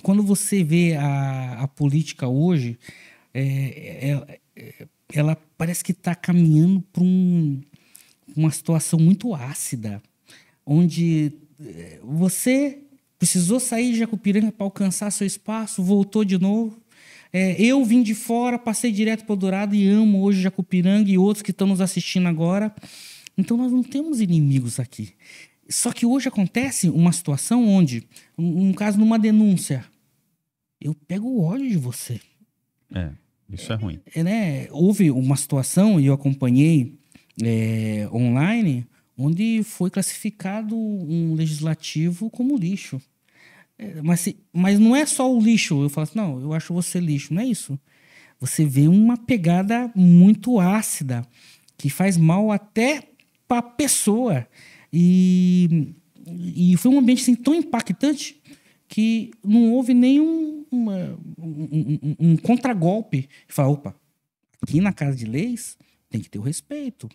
quando você vê a, a política hoje, é, é, é ela parece que está caminhando para um, uma situação muito ácida, onde é, você precisou sair de Jacupiranga para alcançar seu espaço, voltou de novo. É, eu vim de fora, passei direto para o Dourado e amo hoje Jacupiranga e outros que estão nos assistindo agora. Então nós não temos inimigos aqui. Só que hoje acontece uma situação onde, um, caso numa denúncia, eu pego o ódio de você. É, isso é, ruim. É, né? Houve uma situação, e eu acompanhei é, online, onde foi classificado um legislativo como lixo. É, mas, se, mas não é só o lixo. Eu falo assim, não, eu acho você lixo. Não é isso. Você vê uma pegada muito ácida, que faz mal até para a pessoa. E, e foi um ambiente assim, tão impactante que não houve nenhum um, um, um contragolpe. Falar, opa, aqui na Casa de Leis tem que ter o respeito,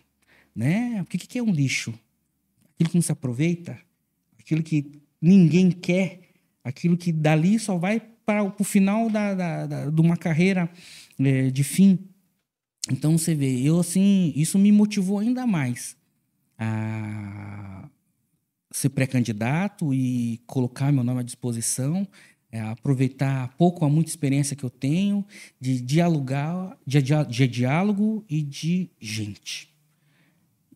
né? O que, que é um lixo? Aquilo que não se aproveita, aquilo que ninguém quer, aquilo que dali só vai para o final da, da, da, de uma carreira é, de fim. Então você vê, eu assim, isso me motivou ainda mais a ser pré-candidato e colocar meu nome à disposição, é, aproveitar pouco a muita experiência que eu tenho de dialogar, de, de diálogo e de gente.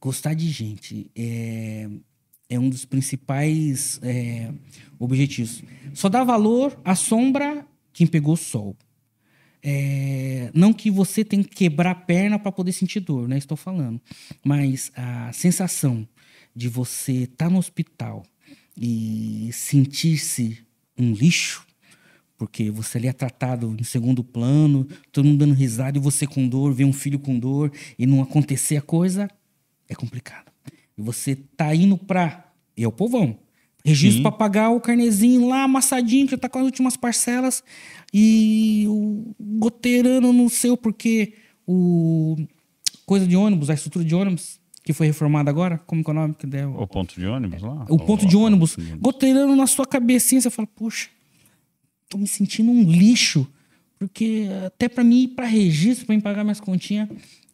Gostar de gente é, é um dos principais é, objetivos. Só dá valor à sombra quem pegou sol. É, não que você tenha que quebrar a perna para poder sentir dor, né? Estou falando. Mas a sensação de você estar tá no hospital e sentir-se um lixo, porque você ali é tratado em segundo plano, todo mundo dando risada e você com dor, ver um filho com dor e não acontecer a coisa, é complicado. E você tá indo para. E é o povão. Registro para pagar o carnezinho lá, amassadinho, que tá com as últimas parcelas. E o goteirano não sei o porquê. O. Coisa de ônibus, a estrutura de ônibus, que foi reformada agora. Como que é o nome que deu? É o ponto de ônibus lá? O ponto de ônibus. goteirando na sua cabecinha, você fala, poxa, tô me sentindo um lixo. Porque até para mim ir para registro, para mim pagar minhas continhas,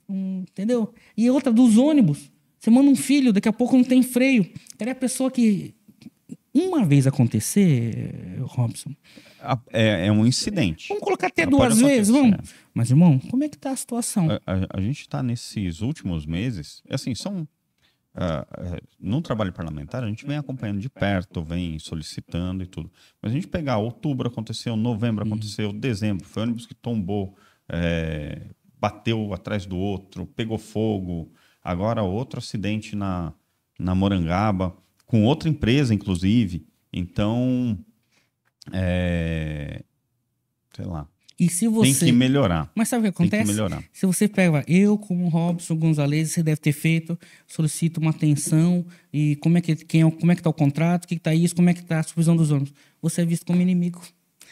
hum, entendeu? E outra, dos ônibus. Você manda um filho, daqui a pouco não tem freio. Cadê a pessoa que uma vez acontecer, Robson. É, é um incidente. Vamos colocar até Ela duas vezes, vamos. É. Mas, irmão, como é que tá a situação? A, a, a gente está nesses últimos meses, é assim, são. Uh, no trabalho parlamentar, a gente vem acompanhando de perto, vem solicitando e tudo. Mas a gente pegar outubro aconteceu, novembro uhum. aconteceu, uhum. dezembro, foi ônibus que tombou, é, bateu atrás do outro, pegou fogo, agora outro acidente na, na Morangaba com outra empresa, inclusive. Então, é, sei lá. E se você... Tem que melhorar. Mas sabe o que acontece? Tem que melhorar. Se você pega eu como Robson Gonzalez, você deve ter feito, solicito uma atenção e como é que quem é, como é que tá o contrato, o que, que tá isso, como é que tá a supervisão dos ônibus. Você é visto como inimigo.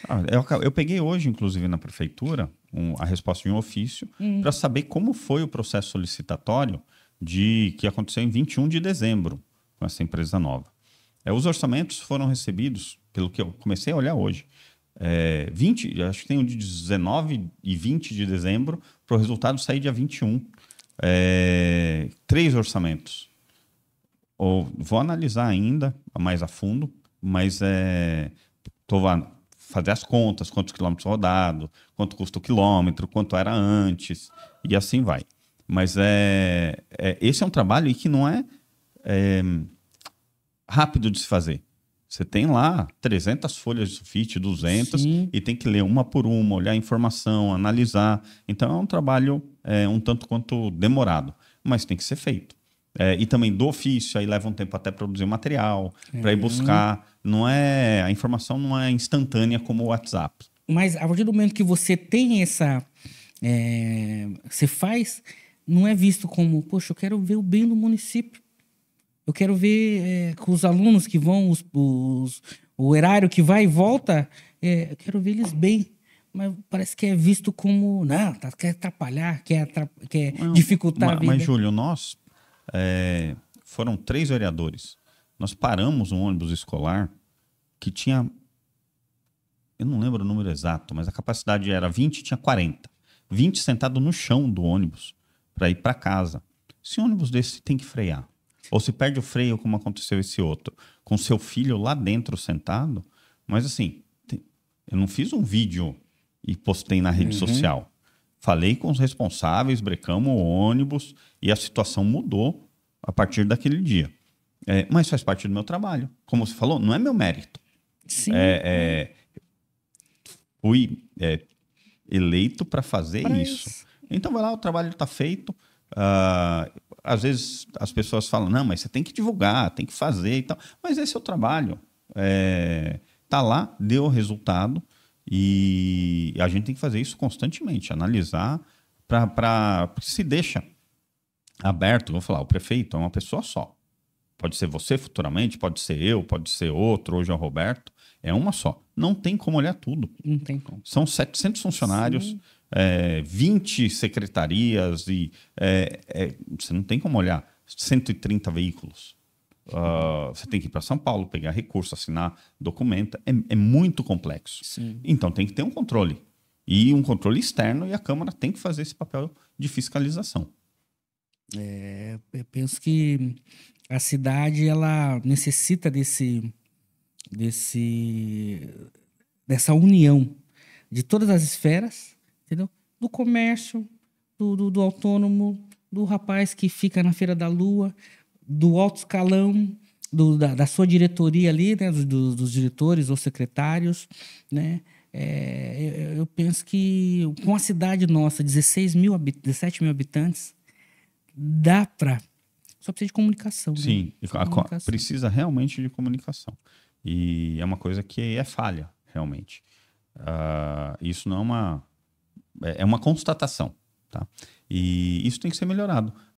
Ah, eu, eu, peguei hoje, inclusive, na prefeitura, um, a resposta em um ofício hum. para saber como foi o processo solicitatório de que aconteceu em 21 de dezembro com essa empresa nova. É, os orçamentos foram recebidos, pelo que eu comecei a olhar hoje, é, 20, acho que tem o de 19 e 20 de dezembro, para o resultado sair dia 21. É, três orçamentos. Ou, vou analisar ainda mais a fundo, mas estou é, fazer as contas, quantos quilômetros rodado, quanto custa o quilômetro, quanto era antes, e assim vai. Mas é, é esse é um trabalho que não é é, rápido de se fazer. Você tem lá 300 folhas de sulfite, 200, Sim. e tem que ler uma por uma, olhar a informação, analisar. Então é um trabalho é, um tanto quanto demorado, mas tem que ser feito. É, e também do ofício, aí leva um tempo até produzir o material, é. para ir buscar. Não é, a informação não é instantânea como o WhatsApp. Mas a partir do momento que você tem essa. É, você faz, não é visto como, poxa, eu quero ver o bem do município. Eu quero ver é, com os alunos que vão, os, os, o erário que vai e volta, é, eu quero ver eles bem. Mas parece que é visto como, não, tá, quer atrapalhar, quer, atrap quer não, dificultar mas, a vida. Mas, Júlio, nós é, foram três vereadores. Nós paramos um ônibus escolar que tinha, eu não lembro o número exato, mas a capacidade era 20, tinha 40. 20 sentado no chão do ônibus para ir para casa. Se um ônibus desse tem que frear, ou se perde o freio, como aconteceu esse outro, com seu filho lá dentro sentado. Mas assim, eu não fiz um vídeo e postei na rede uhum. social. Falei com os responsáveis, brecamos o ônibus e a situação mudou a partir daquele dia. É, mas faz parte do meu trabalho. Como você falou, não é meu mérito. Sim. É, é, fui é, eleito para fazer isso. isso. Então vai lá, o trabalho está feito. Uh, às vezes as pessoas falam, não, mas você tem que divulgar, tem que fazer e tal. Mas esse é o trabalho. É, tá lá, deu resultado e a gente tem que fazer isso constantemente, analisar para se deixa aberto. Vou falar, o prefeito é uma pessoa só. Pode ser você futuramente, pode ser eu, pode ser outro, hoje é o Roberto. É uma só. Não tem como olhar tudo. Não tem como. São 700 funcionários. Sim é, 20 secretarias e é, é, você não tem como olhar 130 veículos. Uh, você tem que ir para São Paulo, pegar recurso, assinar documento. É, é, muito complexo. Sim. Então tem que ter um controle. E um controle externo, e a Câmara tem que fazer esse papel de fiscalização. É, eu penso que a cidade ela necessita desse, desse dessa união de todas as esferas entendeu? Do comércio, do, do, do autônomo, do rapaz que fica na Feira da Lua, do alto escalão, do, da, da, sua diretoria ali, né, do, do, dos, diretores ou secretários, né? É, eu, eu, penso que com a cidade nossa, 16 mil, 17 mil habitantes, dá para. Só precisa de comunicação. Né? Sim, né? comunicação. precisa realmente de comunicação. E é uma coisa que é falha, realmente. Uh, isso não é uma é, é uma constatação. Tá? E isso tem que ser melhorado.